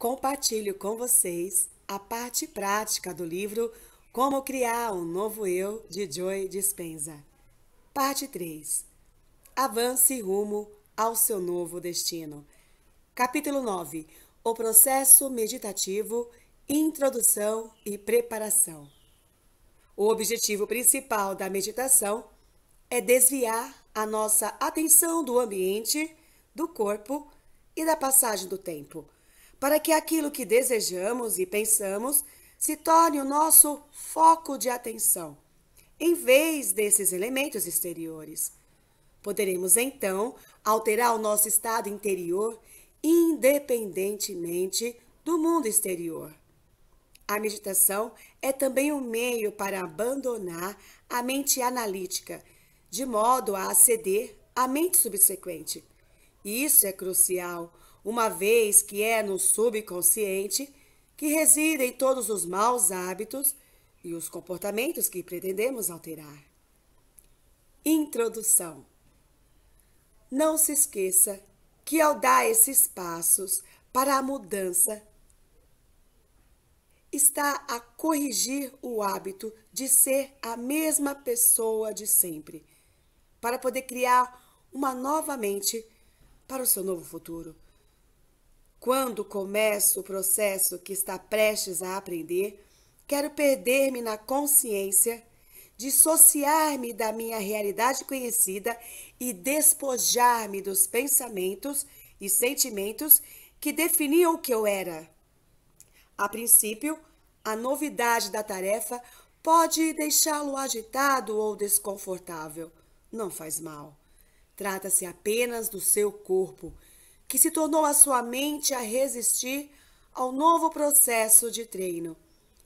compartilho com vocês a parte prática do livro Como Criar um Novo Eu, de Joy Dispenza. Parte 3. Avance rumo ao seu novo destino. Capítulo 9. O processo meditativo, introdução e preparação. O objetivo principal da meditação é desviar a nossa atenção do ambiente, do corpo e da passagem do tempo – para que aquilo que desejamos e pensamos se torne o nosso foco de atenção, em vez desses elementos exteriores. Poderemos então alterar o nosso estado interior independentemente do mundo exterior. A meditação é também um meio para abandonar a mente analítica, de modo a aceder à mente subsequente. isso é crucial uma vez que é no subconsciente que residem todos os maus hábitos e os comportamentos que pretendemos alterar. Introdução: Não se esqueça que ao dar esses passos para a mudança, está a corrigir o hábito de ser a mesma pessoa de sempre, para poder criar uma nova mente para o seu novo futuro quando começo o processo que está prestes a aprender, quero perder-me na consciência, dissociar-me da minha realidade conhecida e despojar-me dos pensamentos e sentimentos que definiam o que eu era. A princípio, a novidade da tarefa pode deixá-lo agitado ou desconfortável. Não faz mal. Trata-se apenas do seu corpo que se tornou a sua mente a resistir ao novo processo de treino.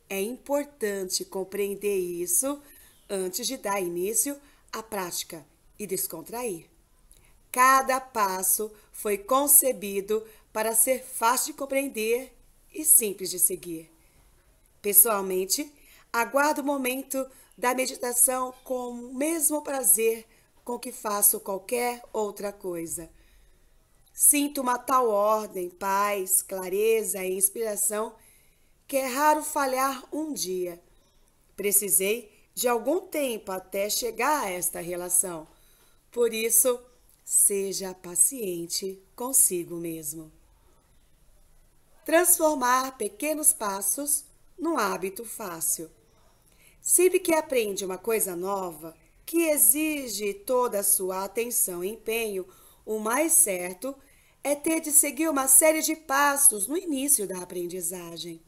É importante compreender isso antes de dar início à prática e descontrair. Cada passo foi concebido para ser fácil de compreender e simples de seguir. Pessoalmente, aguardo o momento da meditação com o mesmo prazer com que faço qualquer outra coisa. Sinto uma tal ordem, paz, clareza e inspiração que é raro falhar um dia. Precisei de algum tempo até chegar a esta relação. Por isso, seja paciente consigo mesmo. Transformar pequenos passos num hábito fácil. Sempre que aprende uma coisa nova, que exige toda a sua atenção e empenho, o mais certo é ter de seguir uma série de passos no início da aprendizagem.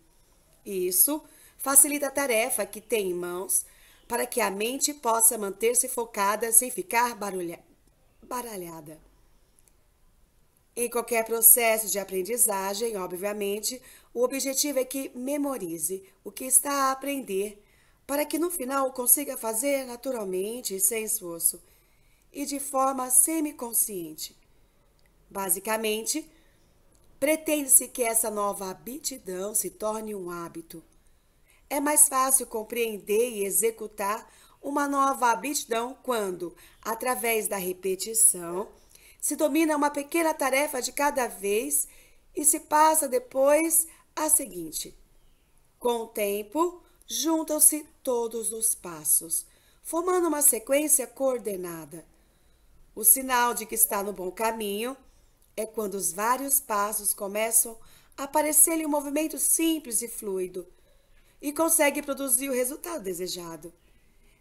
Isso facilita a tarefa que tem em mãos para que a mente possa manter-se focada sem ficar barulha... baralhada. Em qualquer processo de aprendizagem, obviamente, o objetivo é que memorize o que está a aprender para que no final consiga fazer naturalmente e sem esforço e de forma semiconsciente. Basicamente, pretende-se que essa nova aptidão se torne um hábito. É mais fácil compreender e executar uma nova aptidão quando, através da repetição, se domina uma pequena tarefa de cada vez e se passa depois a seguinte. Com o tempo, juntam-se todos os passos, formando uma sequência coordenada. O sinal de que está no bom caminho é quando os vários passos começam a aparecer em um movimento simples e fluido e consegue produzir o resultado desejado.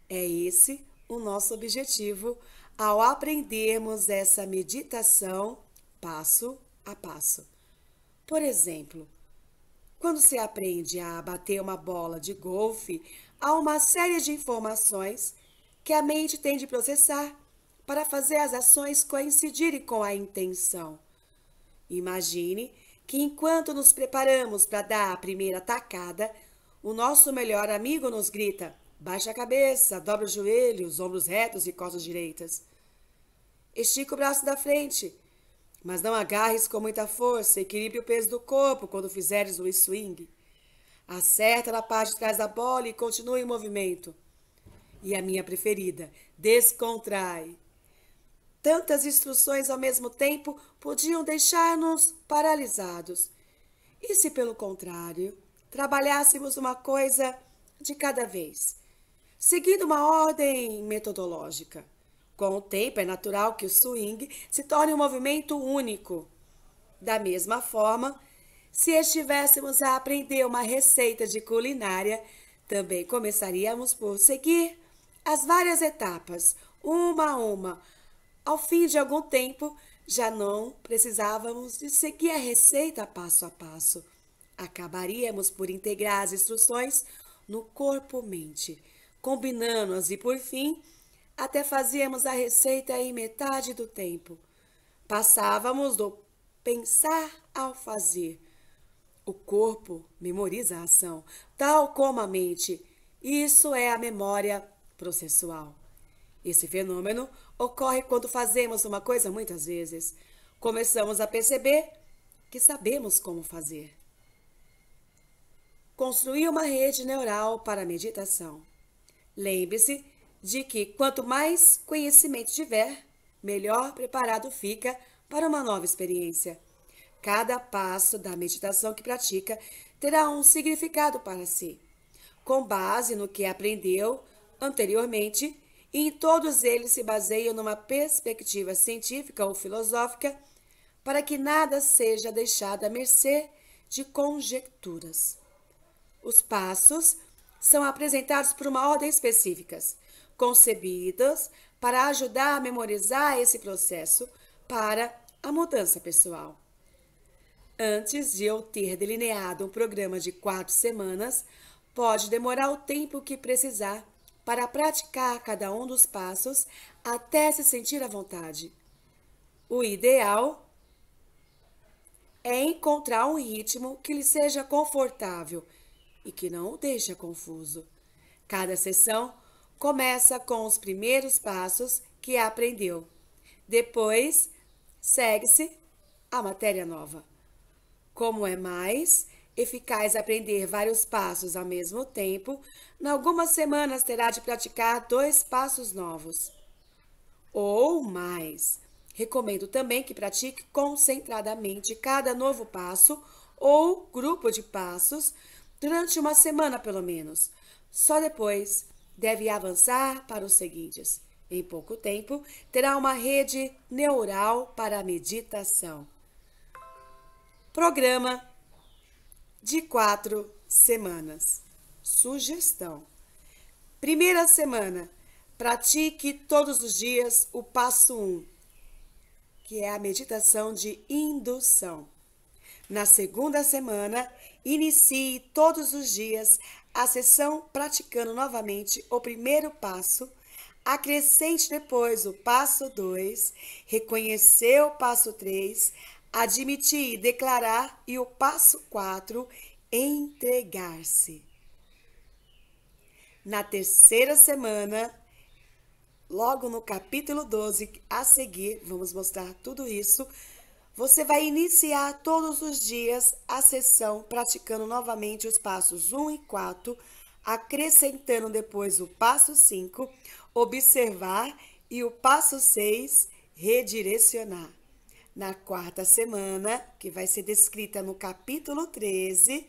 É esse o nosso objetivo ao aprendermos essa meditação passo a passo. Por exemplo, quando se aprende a bater uma bola de golfe, há uma série de informações que a mente tem de processar para fazer as ações coincidirem com a intenção. Imagine que enquanto nos preparamos para dar a primeira tacada, o nosso melhor amigo nos grita: baixa a cabeça, dobra os joelhos, ombros retos e costas direitas. Estica o braço da frente, mas não agarres com muita força, equilibre o peso do corpo quando fizeres o swing. Acerta na parte de trás da bola e continue o movimento. E a minha preferida, descontrai tantas instruções ao mesmo tempo podiam deixar-nos paralisados. E se, pelo contrário, trabalhássemos uma coisa de cada vez, seguindo uma ordem metodológica? Com o tempo, é natural que o swing se torne um movimento único. Da mesma forma, se estivéssemos a aprender uma receita de culinária, também começaríamos por seguir as várias etapas, uma a uma, ao fim de algum tempo, já não precisávamos de seguir a receita passo a passo. Acabaríamos por integrar as instruções no corpo-mente, combinando-as e, por fim, até fazíamos a receita em metade do tempo. Passávamos do pensar ao fazer. O corpo memoriza a ação, tal como a mente. Isso é a memória processual. Esse fenômeno ocorre quando fazemos uma coisa muitas vezes. Começamos a perceber que sabemos como fazer. Construir uma rede neural para a meditação. Lembre-se de que quanto mais conhecimento tiver, melhor preparado fica para uma nova experiência. Cada passo da meditação que pratica terá um significado para si. Com base no que aprendeu anteriormente, e em todos eles se baseiam numa perspectiva científica ou filosófica para que nada seja deixado à mercê de conjecturas. Os passos são apresentados por uma ordem específica, concebidas para ajudar a memorizar esse processo para a mudança pessoal. Antes de eu ter delineado um programa de quatro semanas, pode demorar o tempo que precisar para praticar cada um dos passos até se sentir à vontade. O ideal é encontrar um ritmo que lhe seja confortável e que não o deixe confuso. Cada sessão começa com os primeiros passos que aprendeu. Depois, segue-se a matéria nova. Como é mais, eficaz aprender vários passos ao mesmo tempo, em algumas semanas terá de praticar dois passos novos ou mais. Recomendo também que pratique concentradamente cada novo passo ou grupo de passos durante uma semana pelo menos. Só depois deve avançar para os seguintes. Em pouco tempo, terá uma rede neural para a meditação. Programa de quatro semanas. Sugestão: primeira semana, pratique todos os dias o passo 1, um, que é a meditação de indução. Na segunda semana, inicie todos os dias a sessão praticando novamente o primeiro passo. Acrescente depois o passo 2, reconhecer o passo 3, admitir, declarar e o passo 4, entregar-se. Na terceira semana, logo no capítulo 12 a seguir, vamos mostrar tudo isso. Você vai iniciar todos os dias a sessão praticando novamente os passos 1 e 4, acrescentando depois o passo 5, observar e o passo 6, redirecionar. Na quarta semana, que vai ser descrita no capítulo 13,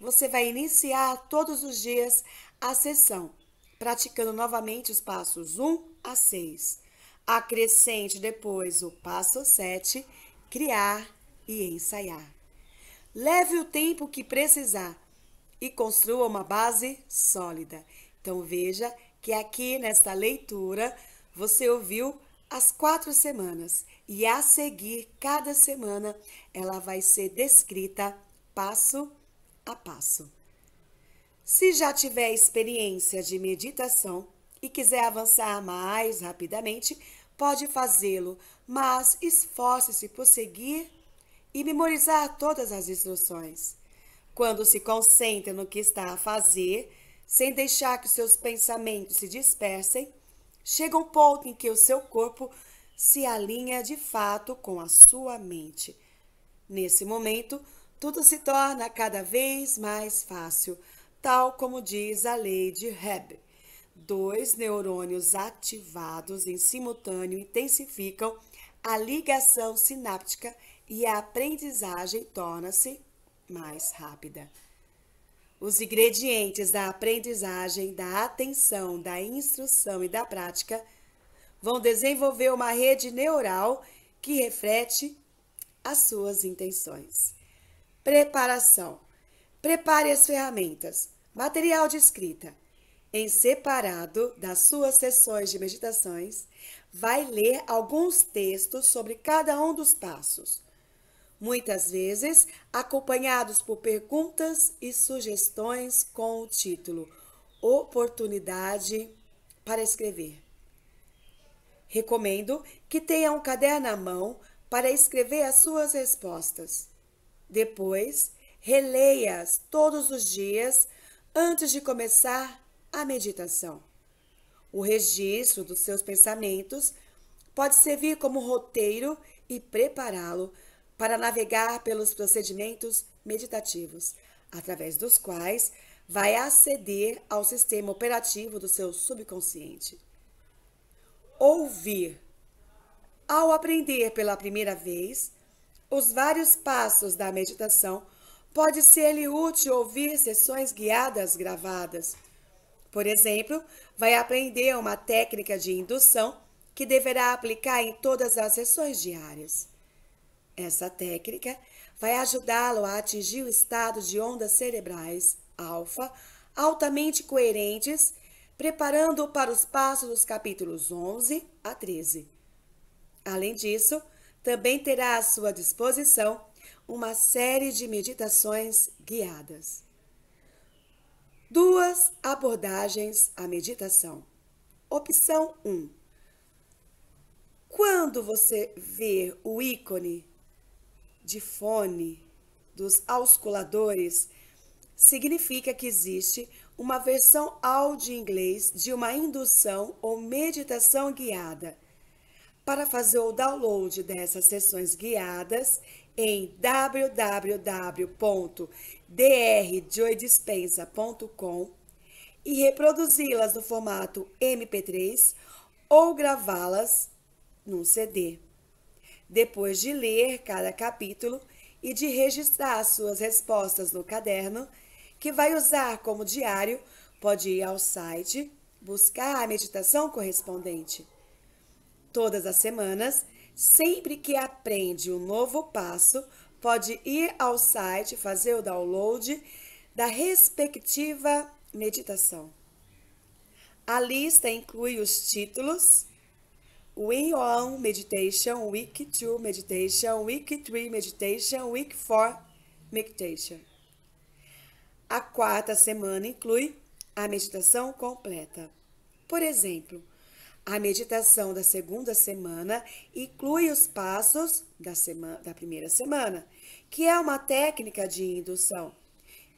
você vai iniciar todos os dias a sessão, praticando novamente os passos 1 a 6. Acrescente depois o passo 7, criar e ensaiar. Leve o tempo que precisar e construa uma base sólida. Então veja que aqui nesta leitura você ouviu as quatro semanas e a seguir, cada semana, ela vai ser descrita passo a passo. Se já tiver experiência de meditação e quiser avançar mais rapidamente, pode fazê-lo, mas esforce-se por seguir e memorizar todas as instruções. Quando se concentra no que está a fazer, sem deixar que seus pensamentos se dispersem, chega um ponto em que o seu corpo se alinha de fato com a sua mente. Nesse momento, tudo se torna cada vez mais fácil, tal como diz a lei de Hebb. Dois neurônios ativados em simultâneo intensificam a ligação sináptica e a aprendizagem torna-se mais rápida. Os ingredientes da aprendizagem, da atenção, da instrução e da prática vão desenvolver uma rede neural que reflete as suas intenções. Preparação. Prepare as ferramentas, material de escrita. Em separado das suas sessões de meditações, vai ler alguns textos sobre cada um dos passos muitas vezes acompanhados por perguntas e sugestões com o título Oportunidade para escrever. Recomendo que tenha um caderno à mão para escrever as suas respostas. Depois, releia-as todos os dias antes de começar a meditação. O registro dos seus pensamentos pode servir como roteiro e prepará-lo para navegar pelos procedimentos meditativos, através dos quais vai aceder ao sistema operativo do seu subconsciente ouvir. Ao aprender pela primeira vez os vários passos da meditação, pode ser-lhe útil ouvir sessões guiadas gravadas. Por exemplo, vai aprender uma técnica de indução que deverá aplicar em todas as sessões diárias. Essa técnica vai ajudá-lo a atingir o estado de ondas cerebrais alfa altamente coerentes preparando para os passos dos capítulos 11 a 13. Além disso, também terá à sua disposição uma série de meditações guiadas. Duas abordagens à meditação. Opção 1. Quando você ver o ícone de fone dos ausculadores, significa que existe uma versão áudio em inglês de uma indução ou meditação guiada. Para fazer o download dessas sessões guiadas em www.drjoydispensa.com e reproduzi-las no formato MP3 ou gravá-las num CD. Depois de ler cada capítulo e de registrar suas respostas no caderno, que vai usar como diário, pode ir ao site buscar a meditação correspondente. Todas as semanas, sempre que aprende um novo passo, pode ir ao site fazer o download da respectiva meditação. A lista inclui os títulos Week One Meditation, Week 2 Meditation, Week 3 Meditation, Week 4 Meditation. A quarta semana inclui a meditação completa. Por exemplo, a meditação da segunda semana inclui os passos da, semana, da primeira semana, que é uma técnica de indução,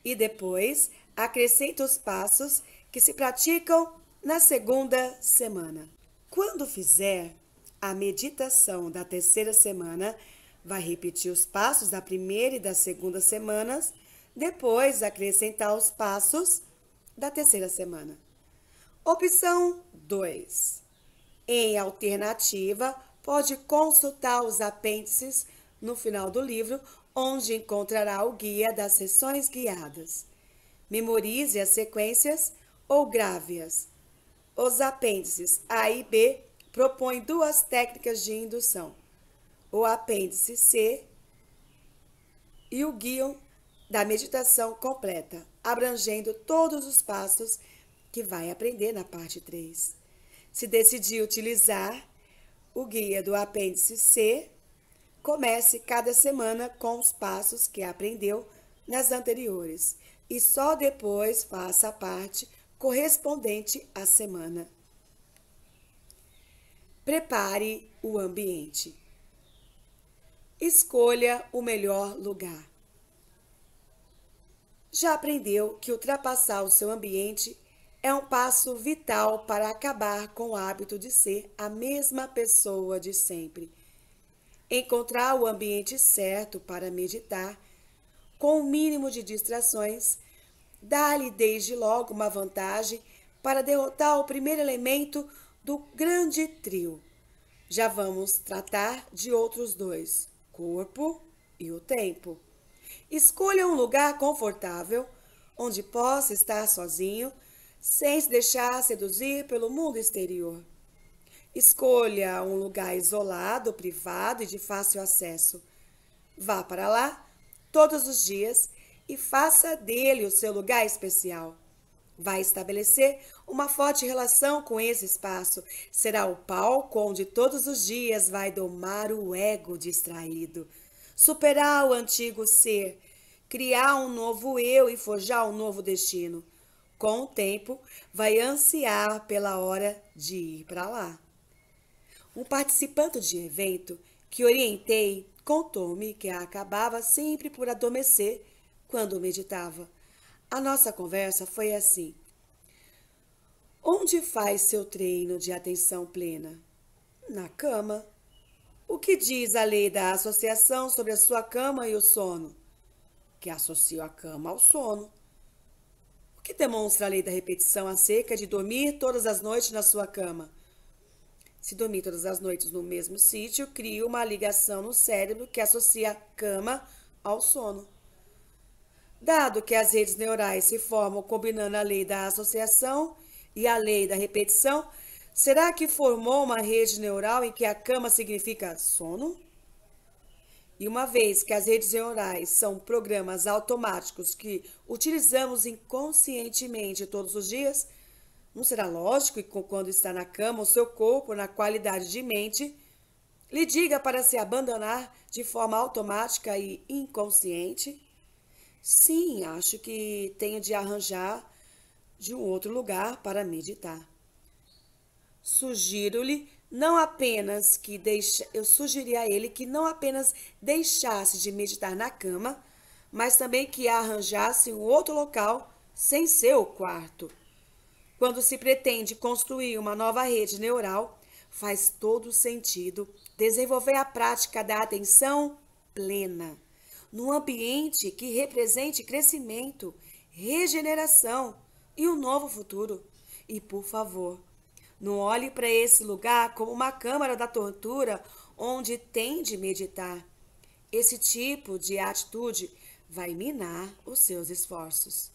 e depois acrescenta os passos que se praticam na segunda semana. Quando fizer a meditação da terceira semana, vai repetir os passos da primeira e da segunda semanas depois, acrescentar os passos da terceira semana. Opção 2. Em alternativa, pode consultar os apêndices no final do livro, onde encontrará o guia das sessões guiadas. Memorize as sequências ou grave-as. Os apêndices A e B propõem duas técnicas de indução. O apêndice C e o guiam da meditação completa, abrangendo todos os passos que vai aprender na parte 3. Se decidir utilizar o guia do apêndice C, comece cada semana com os passos que aprendeu nas anteriores e só depois faça a parte correspondente à semana. Prepare o ambiente. Escolha o melhor lugar já aprendeu que ultrapassar o seu ambiente é um passo vital para acabar com o hábito de ser a mesma pessoa de sempre. Encontrar o ambiente certo para meditar, com o mínimo de distrações, dá-lhe desde logo uma vantagem para derrotar o primeiro elemento do grande trio. Já vamos tratar de outros dois: corpo e o tempo. Escolha um lugar confortável, onde possa estar sozinho, sem se deixar seduzir pelo mundo exterior. Escolha um lugar isolado, privado e de fácil acesso. Vá para lá todos os dias e faça dele o seu lugar especial. Vai estabelecer uma forte relação com esse espaço. Será o palco onde todos os dias vai domar o ego distraído superar o antigo ser, criar um novo eu e forjar um novo destino. Com o tempo, vai ansiar pela hora de ir para lá. Um participante de evento que orientei contou-me que acabava sempre por adormecer quando meditava. A nossa conversa foi assim: Onde faz seu treino de atenção plena? Na cama. O que diz a lei da associação sobre a sua cama e o sono? Que associa a cama ao sono. O que demonstra a lei da repetição acerca de dormir todas as noites na sua cama? Se dormir todas as noites no mesmo sítio, cria uma ligação no cérebro que associa a cama ao sono. Dado que as redes neurais se formam combinando a lei da associação e a lei da repetição, Será que formou uma rede neural em que a cama significa sono? E uma vez que as redes neurais são programas automáticos que utilizamos inconscientemente todos os dias, não será lógico que quando está na cama o seu corpo, na qualidade de mente, lhe diga para se abandonar de forma automática e inconsciente? Sim, acho que tenho de arranjar de um outro lugar para meditar sugiro-lhe não apenas que deixa, eu sugeri a ele que não apenas deixasse de meditar na cama, mas também que arranjasse um outro local sem ser o quarto. Quando se pretende construir uma nova rede neural, faz todo sentido desenvolver a prática da atenção plena, num ambiente que represente crescimento, regeneração e um novo futuro. E por favor, não olhe para esse lugar como uma câmara da tortura onde tem de meditar. Esse tipo de atitude vai minar os seus esforços.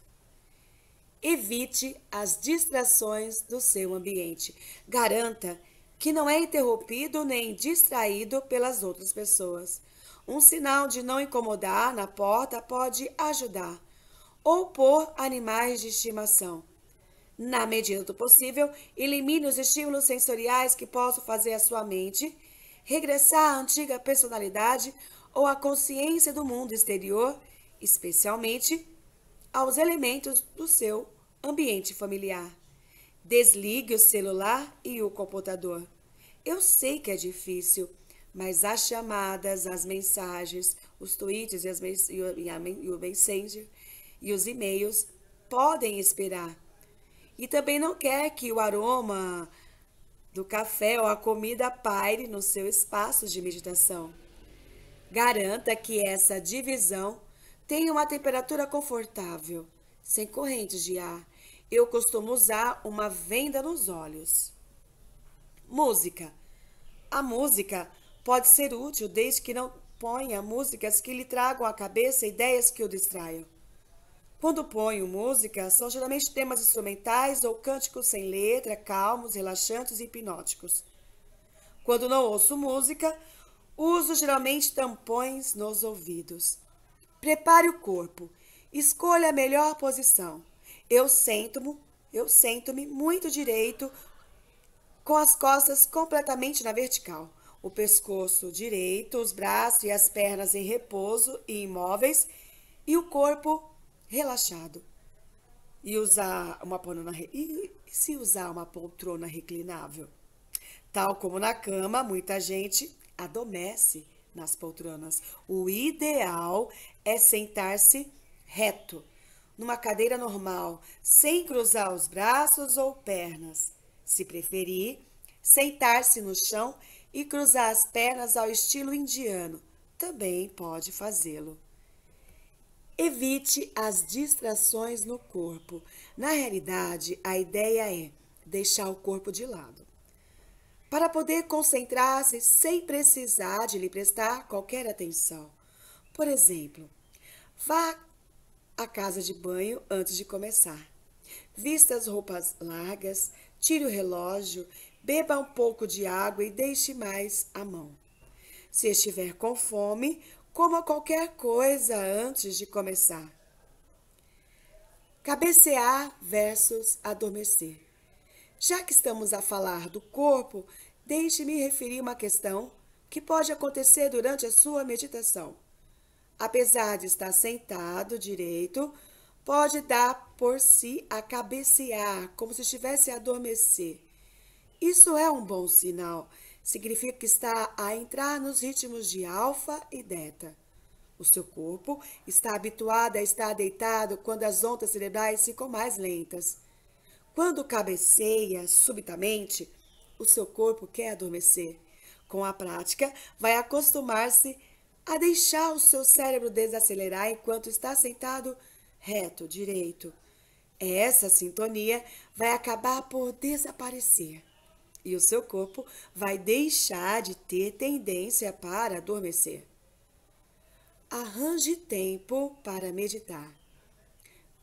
Evite as distrações do seu ambiente. Garanta que não é interrompido nem distraído pelas outras pessoas. Um sinal de não incomodar na porta pode ajudar. Ou por animais de estimação. Na medida do possível, elimine os estímulos sensoriais que possam fazer a sua mente regressar à antiga personalidade ou à consciência do mundo exterior, especialmente aos elementos do seu ambiente familiar. Desligue o celular e o computador. Eu sei que é difícil, mas as chamadas, as mensagens, os tweets e, as, e o, e, a, e o Messenger e os e-mails podem esperar e também não quer que o aroma do café ou a comida paire no seu espaço de meditação. Garanta que essa divisão tenha uma temperatura confortável, sem correntes de ar. Eu costumo usar uma venda nos olhos. Música. A música pode ser útil desde que não ponha músicas que lhe tragam à cabeça ideias que o distraiam. Quando ponho música, são geralmente temas instrumentais ou cânticos sem letra, calmos, relaxantes e hipnóticos. Quando não ouço música, uso geralmente tampões nos ouvidos. Prepare o corpo. Escolha a melhor posição. Eu sento-me, eu sento-me muito direito, com as costas completamente na vertical. O pescoço direito, os braços e as pernas em repouso e imóveis e o corpo relaxado e usar uma poltrona e se usar uma poltrona reclinável. Tal como na cama, muita gente adormece nas poltronas. O ideal é sentar-se reto, numa cadeira normal, sem cruzar os braços ou pernas. Se preferir, sentar-se no chão e cruzar as pernas ao estilo indiano. Também pode fazê-lo. Evite as distrações no corpo. Na realidade, a ideia é deixar o corpo de lado. Para poder concentrar-se sem precisar de lhe prestar qualquer atenção. Por exemplo, vá à casa de banho antes de começar. Vista as roupas largas, tire o relógio, beba um pouco de água e deixe mais a mão. Se estiver com fome, coma qualquer coisa antes de começar. Cabecear versus adormecer. Já que estamos a falar do corpo, deixe-me referir uma questão que pode acontecer durante a sua meditação. Apesar de estar sentado direito, pode dar por si a cabecear, como se estivesse a adormecer. Isso é um bom sinal significa que está a entrar nos ritmos de alfa e beta. O seu corpo está habituado a estar deitado quando as ondas cerebrais ficam mais lentas. Quando cabeceia subitamente, o seu corpo quer adormecer. Com a prática, vai acostumar-se a deixar o seu cérebro desacelerar enquanto está sentado reto, direito. Essa sintonia vai acabar por desaparecer e o seu corpo vai deixar de ter tendência para adormecer. Arranje tempo para meditar.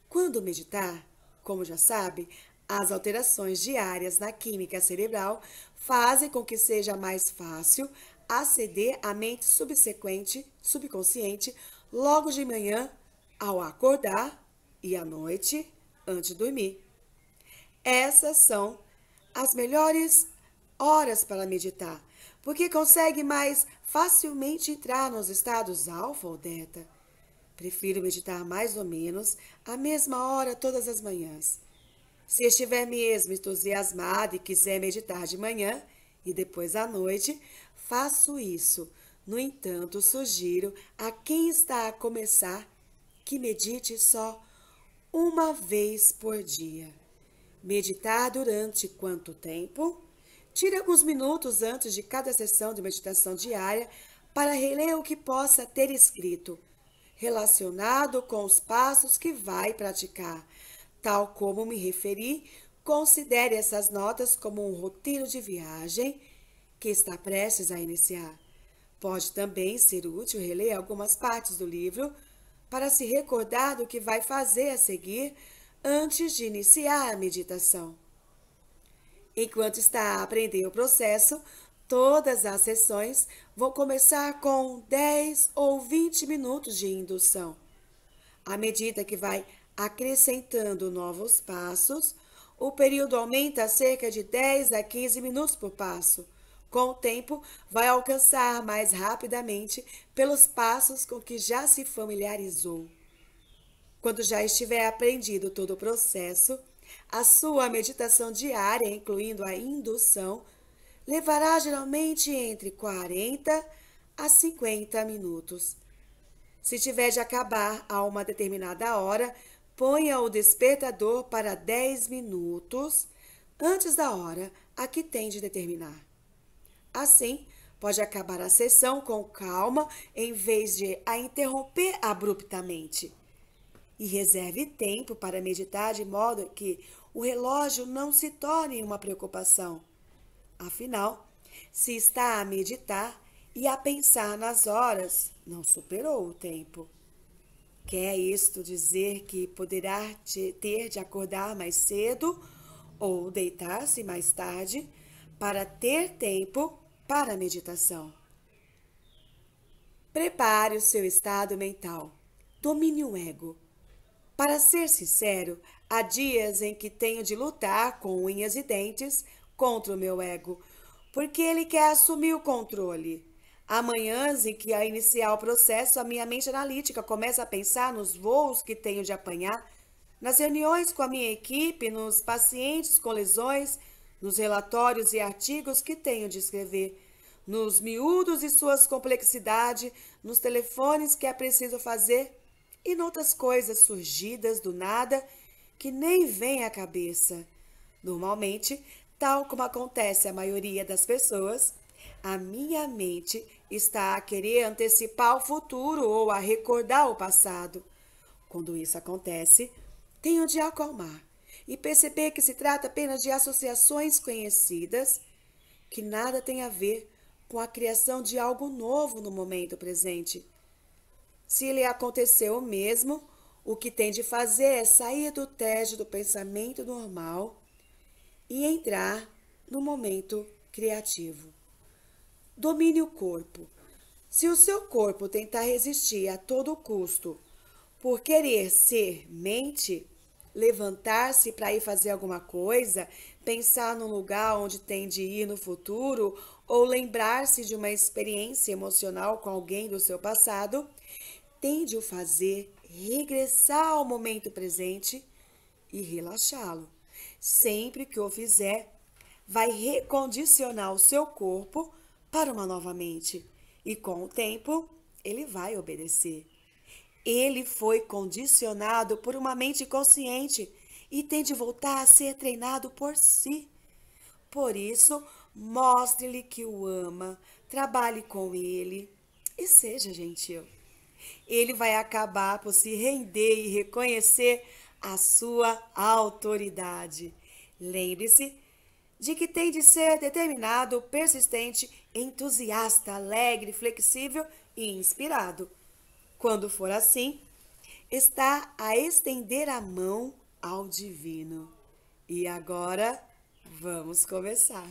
Quando meditar, como já sabe, as alterações diárias na química cerebral fazem com que seja mais fácil aceder à mente subsequente, subconsciente, logo de manhã, ao acordar e à noite, antes de dormir. Essas são as melhores horas para meditar, porque consegue mais facilmente entrar nos estados alfa ou delta. Prefiro meditar mais ou menos a mesma hora todas as manhãs. Se estiver mesmo entusiasmado e quiser meditar de manhã e depois à noite, faço isso. No entanto, sugiro a quem está a começar que medite só uma vez por dia. Meditar durante quanto tempo? Tire alguns minutos antes de cada sessão de meditação diária para reler o que possa ter escrito, relacionado com os passos que vai praticar. Tal como me referi, considere essas notas como um roteiro de viagem que está prestes a iniciar. Pode também ser útil reler algumas partes do livro para se recordar do que vai fazer a seguir antes de iniciar a meditação. Enquanto está aprendendo o processo, todas as sessões vão começar com 10 ou 20 minutos de indução. À medida que vai acrescentando novos passos, o período aumenta cerca de 10 a 15 minutos por passo. Com o tempo, vai alcançar mais rapidamente pelos passos com que já se familiarizou. Quando já estiver aprendido todo o processo, a sua meditação diária, incluindo a indução, levará geralmente entre 40 a 50 minutos. Se tiver de acabar a uma determinada hora, ponha o despertador para 10 minutos antes da hora a que tem de determinar. Assim, pode acabar a sessão com calma em vez de a interromper abruptamente. E reserve tempo para meditar de modo que o relógio não se torne uma preocupação. Afinal, se está a meditar e a pensar nas horas, não superou o tempo. Quer é isto dizer que poderá ter de acordar mais cedo ou deitar-se mais tarde para ter tempo para a meditação. Prepare o seu estado mental. Domine o ego para ser sincero, há dias em que tenho de lutar com unhas e dentes contra o meu ego, porque ele quer assumir o controle. Há manhãs em que, ao iniciar o processo, a minha mente analítica começa a pensar nos voos que tenho de apanhar, nas reuniões com a minha equipe, nos pacientes com lesões, nos relatórios e artigos que tenho de escrever, nos miúdos e suas complexidades, nos telefones que é preciso fazer e noutras coisas surgidas do nada que nem vem à cabeça. Normalmente, tal como acontece à maioria das pessoas, a minha mente está a querer antecipar o futuro ou a recordar o passado. Quando isso acontece, tenho de acalmar e perceber que se trata apenas de associações conhecidas que nada tem a ver com a criação de algo novo no momento presente. Se lhe aconteceu o mesmo, o que tem de fazer é sair do tédio do pensamento normal e entrar no momento criativo. Domine o corpo. Se o seu corpo tentar resistir a todo custo por querer ser mente, levantar-se para ir fazer alguma coisa, pensar num lugar onde tem de ir no futuro ou lembrar-se de uma experiência emocional com alguém do seu passado, tende o fazer regressar ao momento presente e relaxá-lo. Sempre que o fizer, vai recondicionar o seu corpo para uma nova mente e com o tempo ele vai obedecer. Ele foi condicionado por uma mente consciente e tende a voltar a ser treinado por si. Por isso, mostre-lhe que o ama, trabalhe com ele e seja gentil ele vai acabar por se render e reconhecer a sua autoridade. Lembre-se de que tem de ser determinado, persistente, entusiasta, alegre, flexível e inspirado. Quando for assim, está a estender a mão ao divino. E agora, vamos começar.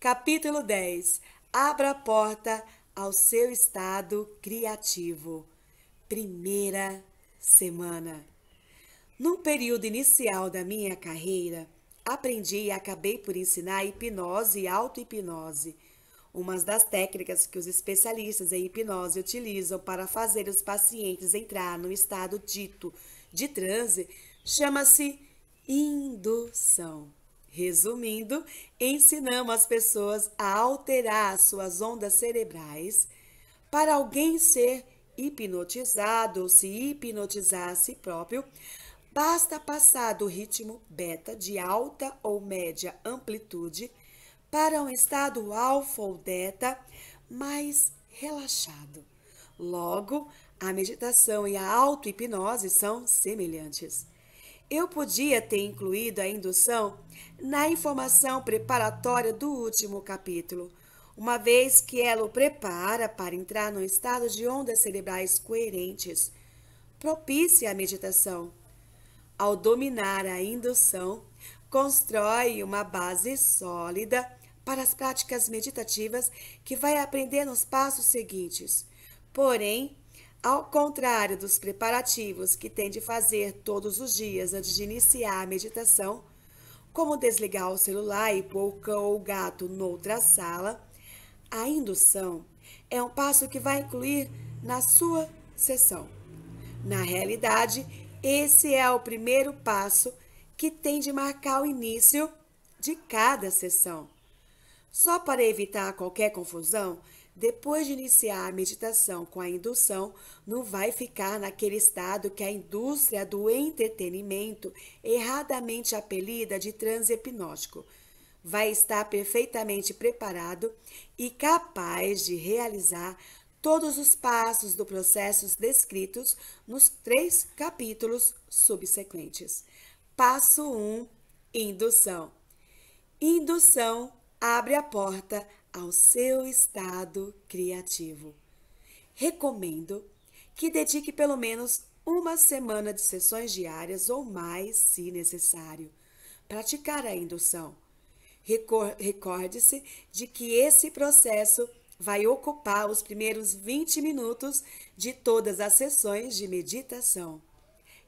Capítulo 10. Abra a porta ao seu estado criativo. Primeira semana. No período inicial da minha carreira, aprendi e acabei por ensinar hipnose e auto-hipnose, uma das técnicas que os especialistas em hipnose utilizam para fazer os pacientes entrar no estado dito de transe chama-se indução. Resumindo, ensinamos as pessoas a alterar suas ondas cerebrais para alguém ser hipnotizado ou se hipnotizar a si próprio, basta passar do ritmo beta de alta ou média amplitude para um estado alfa ou delta mais relaxado. Logo, a meditação e a auto-hipnose são semelhantes. Eu podia ter incluído a indução na informação preparatória do último capítulo, uma vez que ela o prepara para entrar no estado de ondas cerebrais coerentes, propícia à meditação. Ao dominar a indução, constrói uma base sólida para as práticas meditativas que vai aprender nos passos seguintes. Porém, ao contrário dos preparativos que tem de fazer todos os dias antes de iniciar a meditação, como desligar o celular e pôr o cão ou o gato noutra sala, a indução é um passo que vai incluir na sua sessão. Na realidade, esse é o primeiro passo que tem de marcar o início de cada sessão. Só para evitar qualquer confusão, depois de iniciar a meditação com a indução, não vai ficar naquele estado que a indústria do entretenimento erradamente apelida de transe hipnótico. Vai estar perfeitamente preparado e capaz de realizar todos os passos do processo descritos nos três capítulos subsequentes. Passo 1: um, Indução. Indução abre a porta ao seu estado criativo. Recomendo que dedique pelo menos uma semana de sessões diárias ou mais, se necessário. Praticar a indução. Recorde-se de que esse processo vai ocupar os primeiros 20 minutos de todas as sessões de meditação.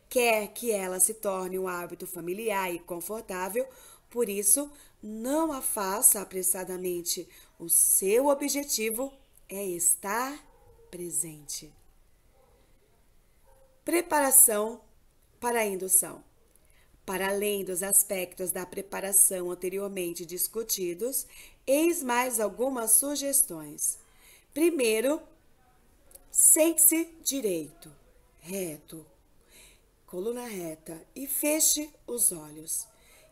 Quer que ela se torne um hábito familiar e confortável, por isso, não a faça apressadamente o seu objetivo é estar presente. Preparação para a indução. Para além dos aspectos da preparação anteriormente discutidos, eis mais algumas sugestões. Primeiro, sente-se direito, reto, coluna reta e feche os olhos.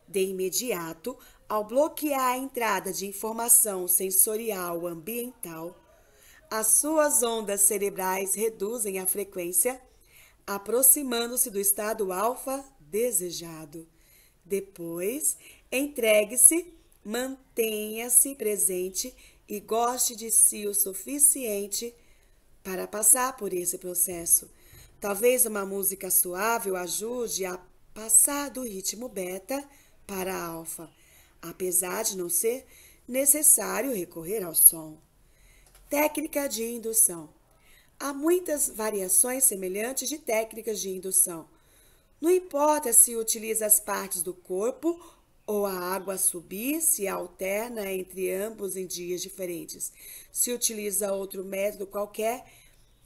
De imediato, ao bloquear a entrada de informação sensorial ambiental, as suas ondas cerebrais reduzem a frequência, aproximando-se do estado alfa desejado. Depois, entregue-se, mantenha-se presente e goste de si o suficiente para passar por esse processo. Talvez uma música suave o ajude a passar do ritmo beta para alfa apesar de não ser necessário recorrer ao som. Técnica de indução. Há muitas variações semelhantes de técnicas de indução. Não importa se utiliza as partes do corpo ou a água subir se alterna entre ambos em dias diferentes. Se utiliza outro método qualquer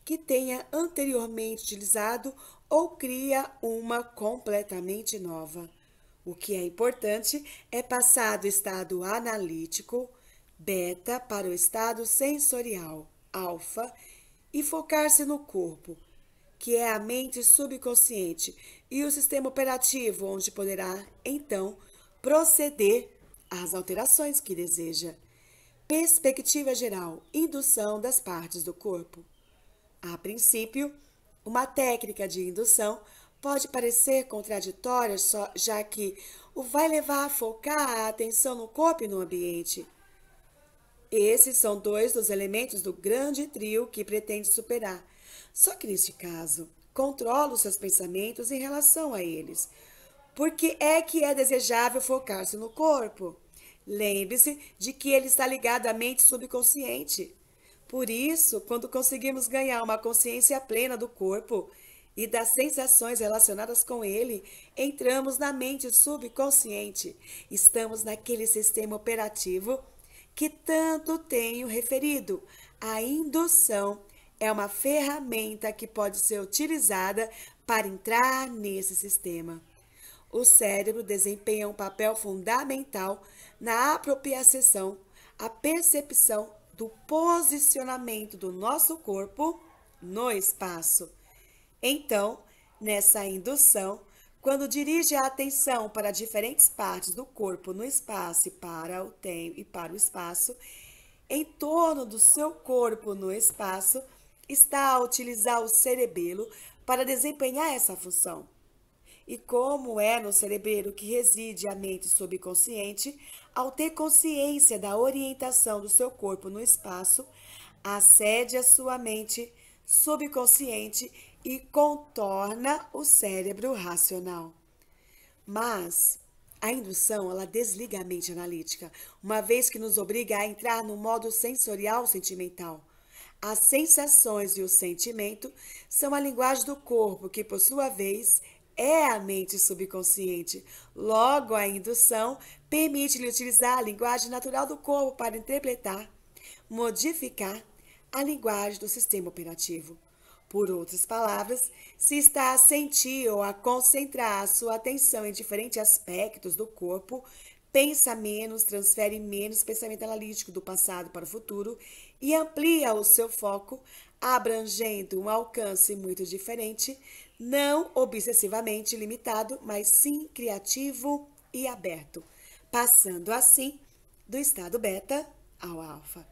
que tenha anteriormente utilizado ou cria uma completamente nova. O que é importante é passar do estado analítico, beta, para o estado sensorial, alfa, e focar-se no corpo, que é a mente subconsciente e o sistema operativo, onde poderá, então, proceder às alterações que deseja. Perspectiva geral, indução das partes do corpo. A princípio, uma técnica de indução pode parecer contraditória, só, já que o vai levar a focar a atenção no corpo e no ambiente. Esses são dois dos elementos do grande trio que pretende superar. Só que neste caso, controla os seus pensamentos em relação a eles. Por que é que é desejável focar-se no corpo? Lembre-se de que ele está ligado à mente subconsciente. Por isso, quando conseguimos ganhar uma consciência plena do corpo, e das sensações relacionadas com ele, entramos na mente subconsciente. Estamos naquele sistema operativo que tanto tenho referido. A indução é uma ferramenta que pode ser utilizada para entrar nesse sistema. O cérebro desempenha um papel fundamental na apropriação, a percepção do posicionamento do nosso corpo no espaço então, nessa indução, quando dirige a atenção para diferentes partes do corpo no espaço e para o tempo e para o espaço, em torno do seu corpo no espaço, está a utilizar o cerebelo para desempenhar essa função. E como é no cerebelo que reside a mente subconsciente, ao ter consciência da orientação do seu corpo no espaço, acede a sua mente subconsciente e contorna o cérebro racional. Mas a indução ela desliga a mente analítica, uma vez que nos obriga a entrar no modo sensorial sentimental. As sensações e o sentimento são a linguagem do corpo, que por sua vez é a mente subconsciente. Logo, a indução permite-lhe utilizar a linguagem natural do corpo para interpretar, modificar a linguagem do sistema operativo. Por outras palavras, se está a sentir ou a concentrar a sua atenção em diferentes aspectos do corpo, pensa menos, transfere menos pensamento analítico do passado para o futuro e amplia o seu foco, abrangendo um alcance muito diferente, não obsessivamente limitado, mas sim criativo e aberto, passando assim do estado beta ao alfa.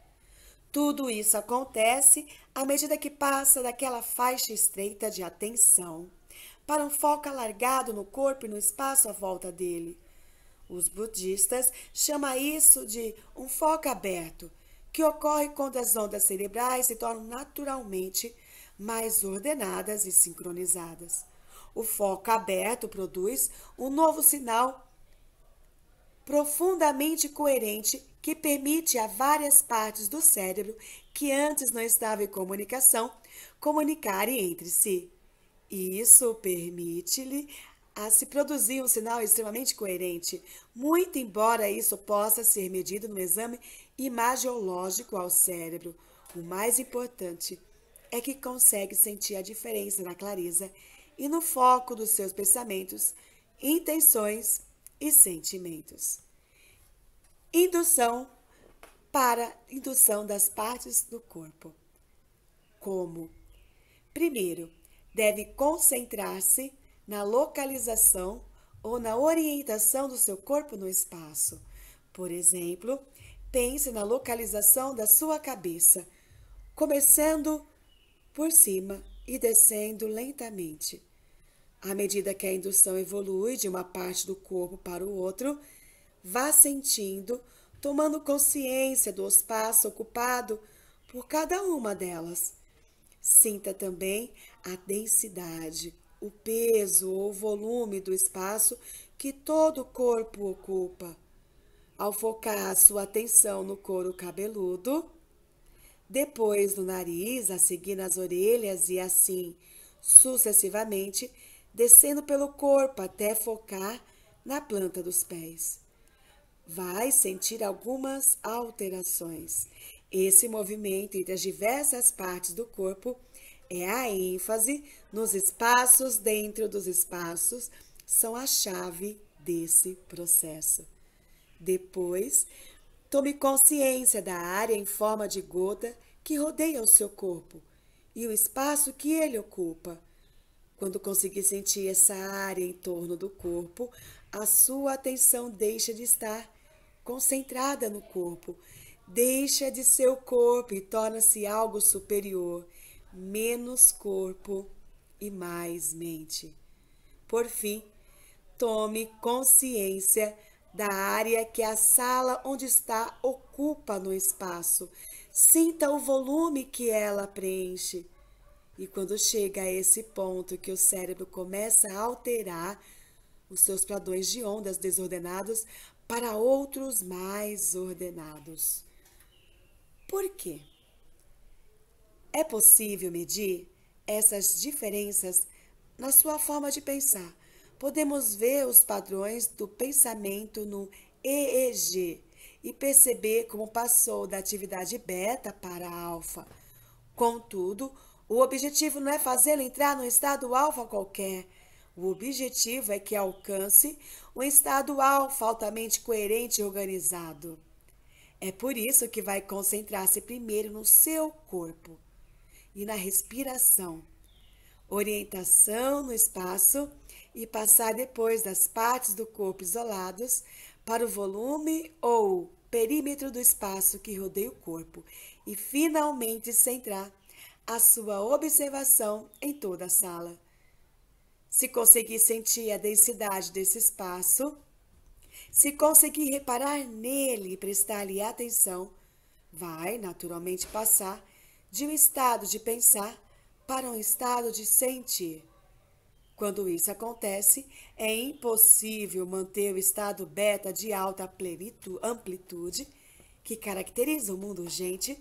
Tudo isso acontece à medida que passa daquela faixa estreita de atenção para um foco alargado no corpo e no espaço à volta dele. Os budistas chamam isso de um foco aberto, que ocorre quando as ondas cerebrais se tornam naturalmente mais ordenadas e sincronizadas. O foco aberto produz um novo sinal profundamente coerente que permite a várias partes do cérebro que antes não estavam em comunicação comunicarem entre si. E isso permite-lhe a se produzir um sinal extremamente coerente, muito embora isso possa ser medido no exame imagiológico ao cérebro. O mais importante é que consegue sentir a diferença na clareza e no foco dos seus pensamentos, intenções e sentimentos. Indução para indução das partes do corpo. Como? Primeiro, deve concentrar-se na localização ou na orientação do seu corpo no espaço. Por exemplo, pense na localização da sua cabeça, começando por cima e descendo lentamente. À medida que a indução evolui de uma parte do corpo para o outro, vá sentindo, tomando consciência do espaço ocupado por cada uma delas. Sinta também a densidade, o peso ou volume do espaço que todo o corpo ocupa. Ao focar a sua atenção no couro cabeludo, depois no nariz, a seguir nas orelhas e assim sucessivamente, descendo pelo corpo até focar na planta dos pés. Vai sentir algumas alterações. Esse movimento entre as diversas partes do corpo é a ênfase nos espaços dentro dos espaços, são a chave desse processo. Depois, tome consciência da área em forma de gota que rodeia o seu corpo e o espaço que ele ocupa. Quando conseguir sentir essa área em torno do corpo, a sua atenção deixa de estar concentrada no corpo, deixa de ser o corpo e torna-se algo superior, menos corpo e mais mente. Por fim, tome consciência da área que a sala onde está ocupa no espaço. Sinta o volume que ela preenche. E quando chega a esse ponto que o cérebro começa a alterar os seus padrões de ondas desordenados para outros mais ordenados. Por quê? É possível medir essas diferenças na sua forma de pensar. Podemos ver os padrões do pensamento no EEG e perceber como passou da atividade beta para alfa. Contudo, o objetivo não é fazê-lo entrar num estado alfa qualquer. O objetivo é que alcance um estado alfa altamente coerente e organizado. É por isso que vai concentrar-se primeiro no seu corpo e na respiração, orientação no espaço e passar depois das partes do corpo isoladas para o volume ou perímetro do espaço que rodeia o corpo e finalmente centrar a sua observação em toda a sala. Se conseguir sentir a densidade desse espaço, se conseguir reparar nele e prestar-lhe atenção, vai naturalmente passar de um estado de pensar para um estado de sentir. Quando isso acontece, é impossível manter o estado beta de alta amplitude que caracteriza o mundo urgente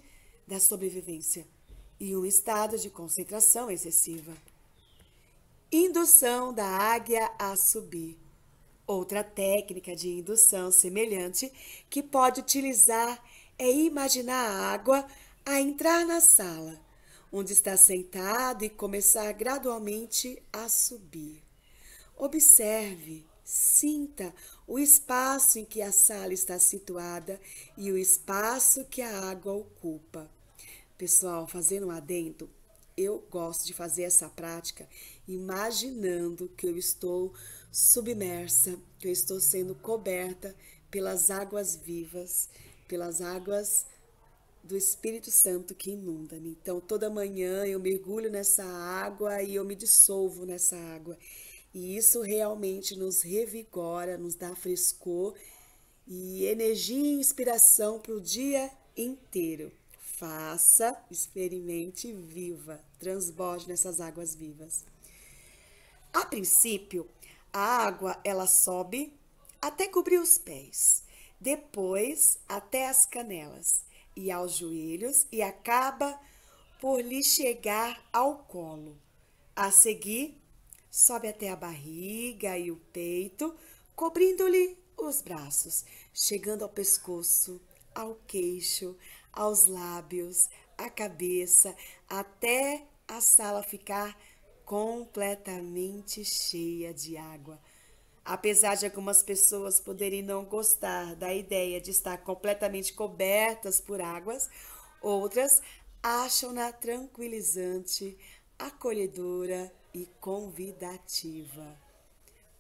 da sobrevivência e um estado de concentração excessiva. Indução da águia a subir. Outra técnica de indução semelhante que pode utilizar é imaginar a água a entrar na sala, onde está sentado e começar gradualmente a subir. Observe, sinta o espaço em que a sala está situada e o espaço que a água ocupa. Pessoal, fazendo um adendo, eu gosto de fazer essa prática imaginando que eu estou submersa, que eu estou sendo coberta pelas águas vivas, pelas águas do Espírito Santo que inunda-me. Então, toda manhã eu mergulho nessa água e eu me dissolvo nessa água. E isso realmente nos revigora, nos dá frescor e energia e inspiração para o dia inteiro faça, experimente, viva, transborde nessas águas vivas. A princípio, a água ela sobe até cobrir os pés, depois até as canelas e aos joelhos e acaba por lhe chegar ao colo. A seguir, sobe até a barriga e o peito, cobrindo-lhe os braços, chegando ao pescoço, ao queixo, aos lábios, à cabeça, até a sala ficar completamente cheia de água. Apesar de algumas pessoas poderem não gostar da ideia de estar completamente cobertas por águas, outras acham-na tranquilizante, acolhedora e convidativa.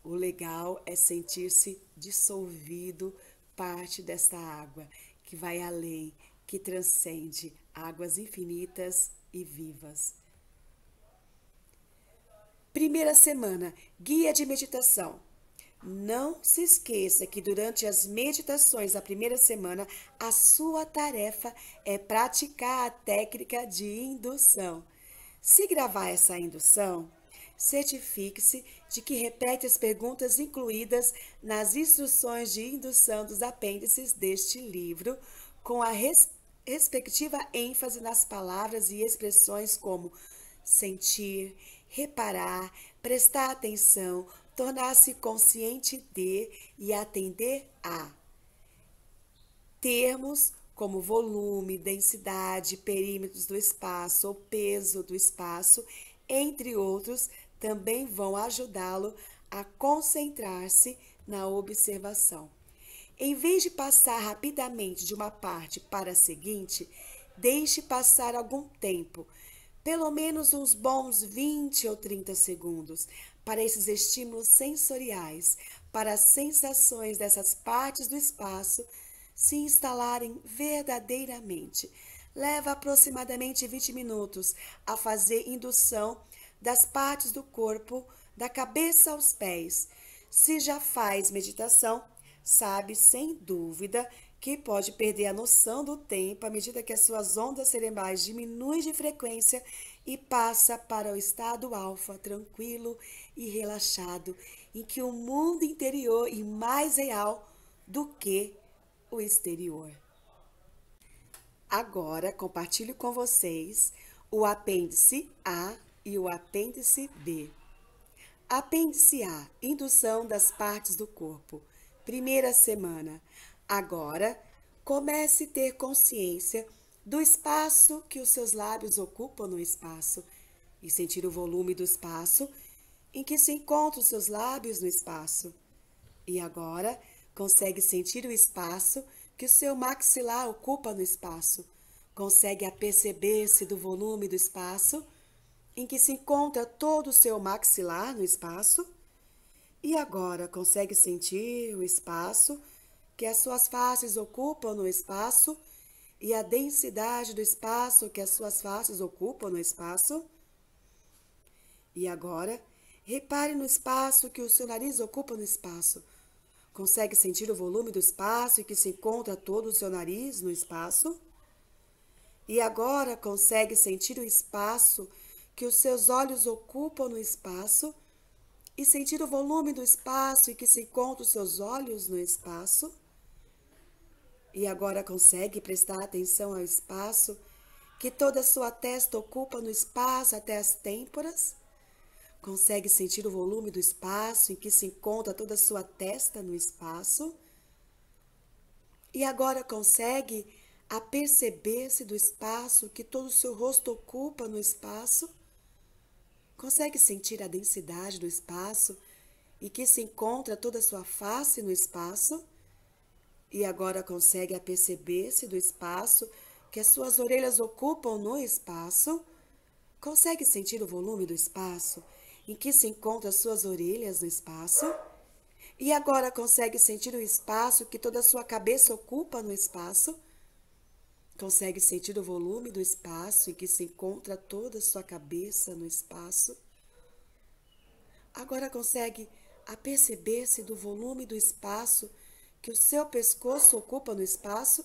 O legal é sentir-se dissolvido parte desta água que vai além, que transcende águas infinitas e vivas. Primeira semana, guia de meditação. Não se esqueça que durante as meditações da primeira semana, a sua tarefa é praticar a técnica de indução. Se gravar essa indução, certifique-se de que repete as perguntas incluídas nas instruções de indução dos apêndices deste livro com a resposta respectiva ênfase nas palavras e expressões como sentir, reparar, prestar atenção, tornar-se consciente de e atender a. Termos como volume, densidade, perímetros do espaço ou peso do espaço, entre outros, também vão ajudá-lo a concentrar-se na observação. Em vez de passar rapidamente de uma parte para a seguinte, deixe passar algum tempo, pelo menos uns bons 20 ou 30 segundos, para esses estímulos sensoriais, para as sensações dessas partes do espaço se instalarem verdadeiramente. Leva aproximadamente 20 minutos a fazer indução das partes do corpo, da cabeça aos pés. Se já faz meditação, sabe sem dúvida que pode perder a noção do tempo à medida que as suas ondas cerebrais diminuem de frequência e passa para o estado alfa, tranquilo e relaxado, em que o mundo interior é mais real do que o exterior. Agora compartilho com vocês o apêndice A e o apêndice B. Apêndice A: indução das partes do corpo primeira semana. Agora, comece a ter consciência do espaço que os seus lábios ocupam no espaço e sentir o volume do espaço em que se encontram os seus lábios no espaço. E agora, consegue sentir o espaço que o seu maxilar ocupa no espaço. Consegue aperceber-se do volume do espaço em que se encontra todo o seu maxilar no espaço? E agora consegue sentir o espaço que as suas faces ocupam no espaço e a densidade do espaço que as suas faces ocupam no espaço? E agora, repare no espaço que o seu nariz ocupa no espaço. Consegue sentir o volume do espaço e que se encontra todo o seu nariz no espaço? E agora consegue sentir o espaço que os seus olhos ocupam no espaço? e sentir o volume do espaço em que se encontra os seus olhos no espaço. E agora consegue prestar atenção ao espaço que toda a sua testa ocupa no espaço até as têmporas? Consegue sentir o volume do espaço em que se encontra toda a sua testa no espaço? E agora consegue aperceber-se do espaço que todo o seu rosto ocupa no espaço? Consegue sentir a densidade do espaço e que se encontra toda a sua face no espaço? E agora consegue aperceber-se do espaço que as suas orelhas ocupam no espaço? Consegue sentir o volume do espaço em que se encontram as suas orelhas no espaço? E agora consegue sentir o espaço que toda a sua cabeça ocupa no espaço? Consegue sentir o volume do espaço em que se encontra toda a sua cabeça no espaço? Agora consegue aperceber-se do volume do espaço que o seu pescoço ocupa no espaço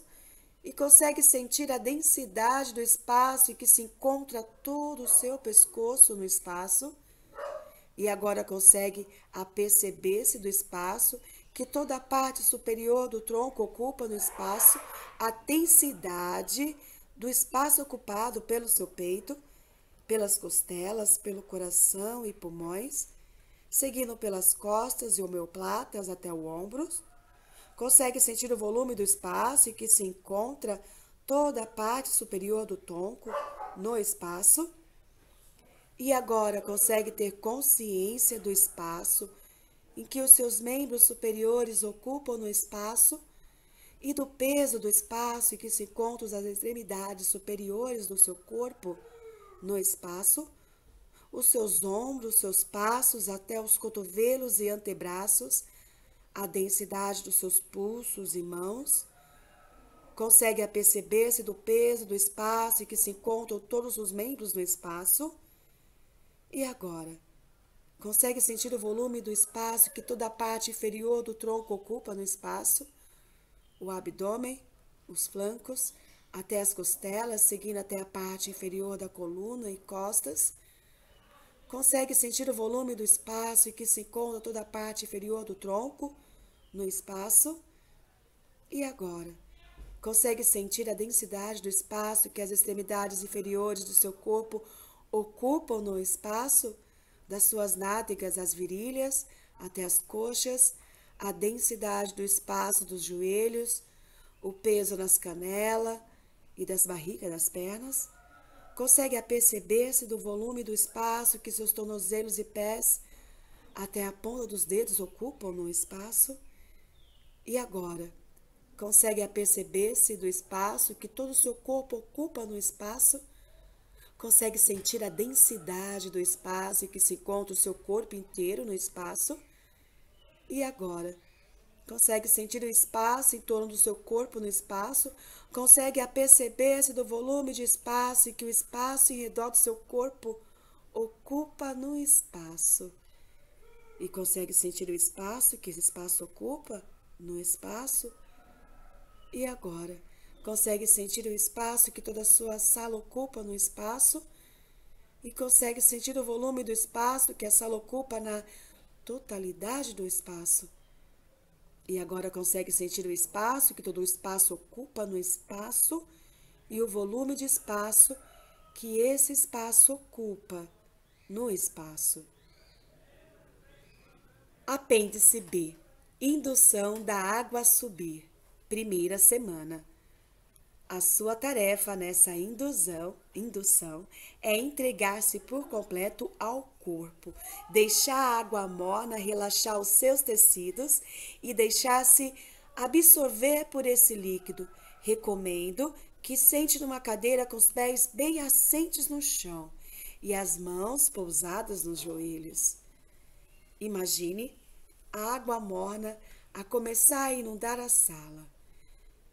e consegue sentir a densidade do espaço em que se encontra todo o seu pescoço no espaço? E agora consegue aperceber-se do espaço que toda a parte superior do tronco ocupa no espaço a densidade do espaço ocupado pelo seu peito, pelas costelas, pelo coração e pulmões, seguindo pelas costas e homeoplatas até o ombros, Consegue sentir o volume do espaço em que se encontra toda a parte superior do tronco no espaço. E agora consegue ter consciência do espaço em que os seus membros superiores ocupam no espaço e do peso do espaço em que se encontram as extremidades superiores do seu corpo no espaço, os seus ombros, seus passos até os cotovelos e antebraços, a densidade dos seus pulsos e mãos, consegue aperceber-se do peso do espaço em que se encontram todos os membros no espaço. E agora, Consegue sentir o volume do espaço que toda a parte inferior do tronco ocupa no espaço? O abdômen, os flancos, até as costelas, seguindo até a parte inferior da coluna e costas. Consegue sentir o volume do espaço e que se encontra toda a parte inferior do tronco no espaço? E agora? Consegue sentir a densidade do espaço que as extremidades inferiores do seu corpo ocupam no espaço? das suas nádegas às virilhas, até as coxas, a densidade do espaço dos joelhos, o peso nas canelas e das barrigas das pernas? Consegue aperceber-se do volume do espaço que seus tornozelos e pés, até a ponta dos dedos, ocupam no espaço? E agora? Consegue aperceber-se do espaço que todo o seu corpo ocupa no espaço? Consegue sentir a densidade do espaço em que se encontra o seu corpo inteiro no espaço? E agora? Consegue sentir o espaço em torno do seu corpo no espaço? Consegue aperceber-se do volume de espaço que o espaço em redor do seu corpo ocupa no espaço? E consegue sentir o espaço que esse espaço ocupa no espaço? E agora? consegue sentir o espaço que toda a sua sala ocupa no espaço e consegue sentir o volume do espaço que a sala ocupa na totalidade do espaço. E agora consegue sentir o espaço que todo o espaço ocupa no espaço e o volume de espaço que esse espaço ocupa no espaço. Apêndice B Indução da água a subir, primeira semana. A sua tarefa nessa indução, indução é entregar-se por completo ao corpo, deixar a água morna relaxar os seus tecidos e deixar-se absorver por esse líquido. Recomendo que sente numa cadeira com os pés bem assentes no chão e as mãos pousadas nos joelhos. Imagine a água morna a começar a inundar a sala.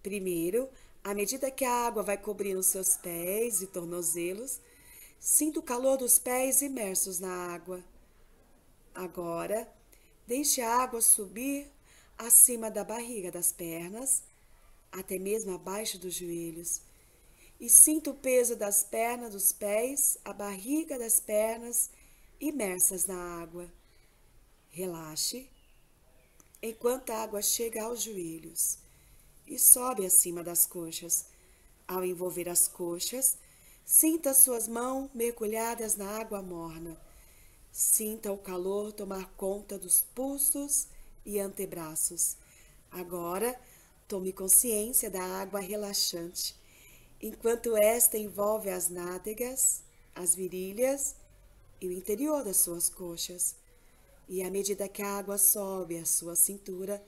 Primeiro, à medida que a água vai cobrindo seus pés e tornozelos, sinta o calor dos pés imersos na água. Agora, deixe a água subir acima da barriga das pernas, até mesmo abaixo dos joelhos. E sinta o peso das pernas, dos pés, a barriga das pernas imersas na água. Relaxe enquanto a água chega aos joelhos e sobe acima das coxas. Ao envolver as coxas, sinta suas mãos mergulhadas na água morna. Sinta o calor tomar conta dos pulsos e antebraços. Agora, tome consciência da água relaxante, enquanto esta envolve as nádegas, as virilhas e o interior das suas coxas. E à medida que a água sobe à sua cintura,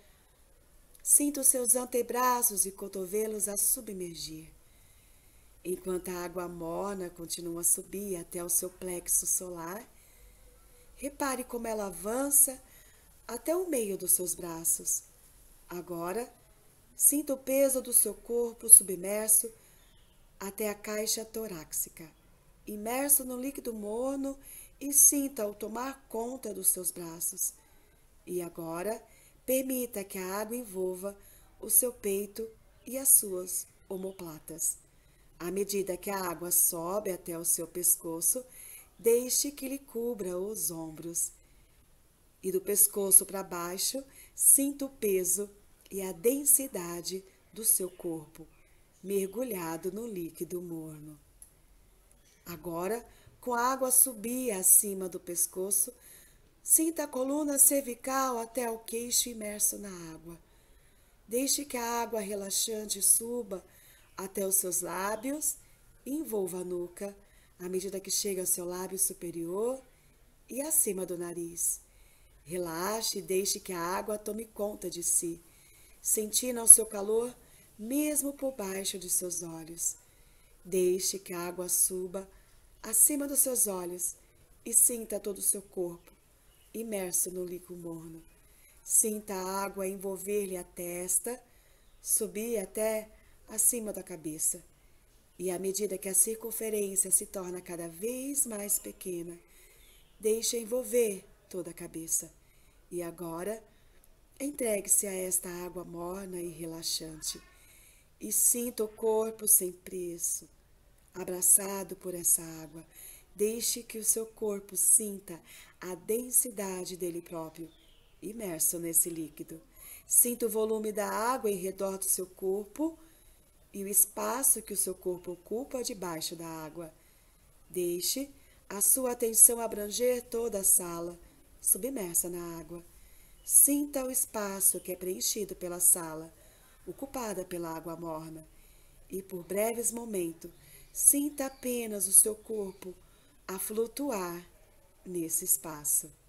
Sinta os seus antebraços e cotovelos a submergir, enquanto a água morna continua a subir até o seu plexo solar. Repare como ela avança até o meio dos seus braços. Agora, sinta o peso do seu corpo submerso até a caixa torácica, imerso no líquido morno e sinta-o tomar conta dos seus braços. E agora, Permita que a água envolva o seu peito e as suas omoplatas. À medida que a água sobe até o seu pescoço, deixe que lhe cubra os ombros. E do pescoço para baixo, sinta o peso e a densidade do seu corpo, mergulhado no líquido morno. Agora, com a água subir acima do pescoço, Sinta a coluna cervical até o queixo imerso na água. Deixe que a água relaxante suba até os seus lábios e envolva a nuca à medida que chega ao seu lábio superior e acima do nariz. Relaxe e deixe que a água tome conta de si, sentindo o seu calor mesmo por baixo de seus olhos. Deixe que a água suba acima dos seus olhos e sinta todo o seu corpo, imerso no líquido morno. Sinta a água envolver-lhe a testa, subir até acima da cabeça. E à medida que a circunferência se torna cada vez mais pequena, deixe envolver toda a cabeça. E agora, entregue-se a esta água morna e relaxante. E sinta o corpo sem preço, abraçado por essa água Deixe que o seu corpo sinta a densidade dele próprio, imerso nesse líquido. Sinta o volume da água em redor do seu corpo e o espaço que o seu corpo ocupa debaixo da água. Deixe a sua atenção abranger toda a sala, submersa na água. Sinta o espaço que é preenchido pela sala, ocupada pela água morna. E por breves momentos, sinta apenas o seu corpo a flutuar nesse espaço.